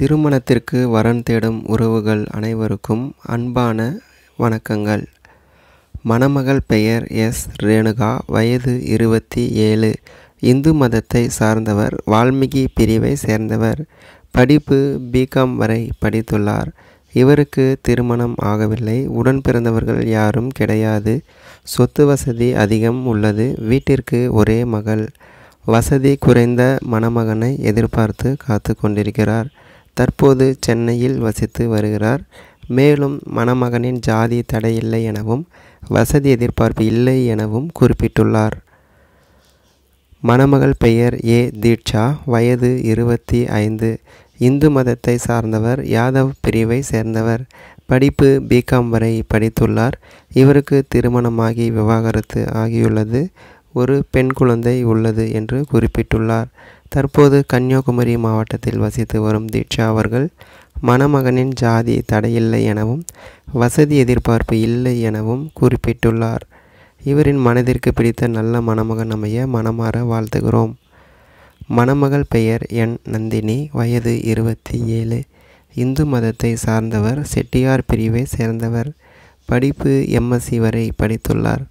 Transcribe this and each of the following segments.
திருமணத்திற்கு வரன் தேடும் உறவுகள் அனைவருக்கும் அன்பான வணக்கங்கள் மணமகள் பெயர் எஸ் ரேணுகா வயது இருபத்தி ஏழு இந்து மதத்தை சார்ந்தவர் வால்மீகி பிரிவை சேர்ந்தவர் படிப்பு பிகாம் வரை படித்துள்ளார் இவருக்கு திருமணம் ஆகவில்லை உடன் பிறந்தவர்கள் யாரும் கிடையாது சொத்து வசதி அதிகம் உள்ளது வீட்டிற்கு ஒரே மகள் வசதி குறைந்த மணமகனை எதிர்பார்த்து காத்து கொண்டிருக்கிறார் தற்போது சென்னையில் வசித்து வருகிறார் மேலும் மணமகனின் ஜாதி தடையில்லை எனவும் வசதி எதிர்பார்ப்பு இல்லை எனவும் குறிப்பிட்டுள்ளார் மணமகள் பெயர் ஏ தீட்சா வயது இருபத்தி ஐந்து இந்து மதத்தை சார்ந்தவர் யாதவ் பிரிவை சேர்ந்தவர் படிப்பு பிகாம் வரை படித்துள்ளார் இவருக்கு திருமணமாகி விவாகரத்து ஆகியுள்ளது ஒரு பெண் குழந்தை உள்ளது என்று குறிப்பிட்டுள்ளார் தற்போது கன்னியாகுமரி மாவட்டத்தில் வசித்து வரும் தீட்சா அவர்கள் மணமகனின் ஜாதி தடையில்லை எனவும் வசதி எதிர்பார்ப்பு இல்லை எனவும் குறிப்பிட்டுள்ளார் இவரின் மனதிற்கு பிடித்த நல்ல மணமகன் அமைய மனமாற வாழ்த்துகிறோம் மணமகள் பெயர் என் நந்தினி வயது இருபத்தி ஏழு இந்து மதத்தை சார்ந்தவர் செட்டியார் பிரிவை சேர்ந்தவர் படிப்பு எம்எஸ்சி வரை படித்துள்ளார்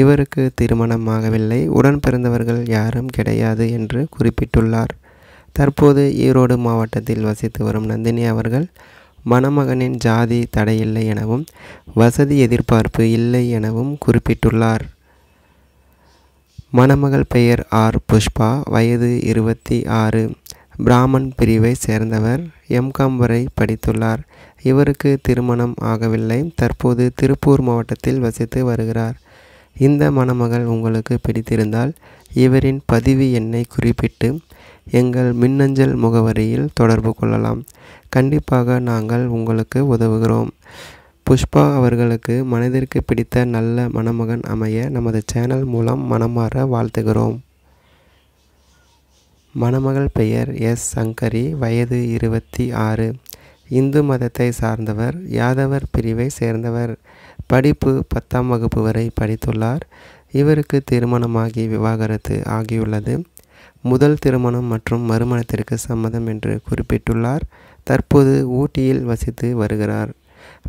இவருக்கு திருமணமாகவில்லை உடன் பிறந்தவர்கள் யாரும் கிடையாது என்று குறிப்பிட்டுள்ளார் தற்போது ஈரோடு மாவட்டத்தில் வசித்து வரும் நந்தினி அவர்கள் மணமகனின் ஜாதி தடையில்லை எனவும் வசதி எதிர்பார்ப்பு இல்லை எனவும் குறிப்பிட்டுள்ளார் மணமகள் பெயர் ஆர் புஷ்பா வயது இருபத்தி ஆறு பிராமன் பிரிவை சேர்ந்தவர் எம்காம் வரை படித்துள்ளார் இவருக்கு திருமணம் ஆகவில்லை தற்போது திருப்பூர் மாவட்டத்தில் வசித்து வருகிறார் இந்த மணமகள் உங்களுக்கு பிடித்திருந்தால் இவரின் பதிவு எண்ணை குறிப்பிட்டு எங்கள் மின்னஞ்சல் முகவரியில் தொடர்பு கொள்ளலாம் கண்டிப்பாக நாங்கள் உங்களுக்கு உதவுகிறோம் புஷ்பா அவர்களுக்கு மனதிற்கு பிடித்த நல்ல மணமகன் அமைய நமது சேனல் மூலம் மனமாற வாழ்த்துகிறோம் மணமகள் பெயர் எஸ் சங்கரி வயது இருபத்தி ஆறு இந்து மதத்தை சார்ந்தவர் யாதவர் பிரிவை சேர்ந்தவர் படிப்பு பத்தாம் வகுப்பு வரை படித்துள்ளார் இவருக்கு திருமணமாகி விவாகரத்து ஆகியுள்ளது முதல் திருமணம் மற்றும் மறுமணத்திற்கு சம்மதம் என்று குறிப்பிட்டுள்ளார் தற்போது ஊட்டியில் வசித்து வருகிறார்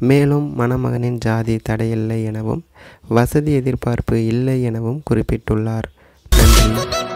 மேலும் மணமகனின் ஜாதி தடையில்லை எனவும் வசதி எதிர்பார்ப்பு இல்லை எனவும் குறிப்பிட்டுள்ளார் நன்றி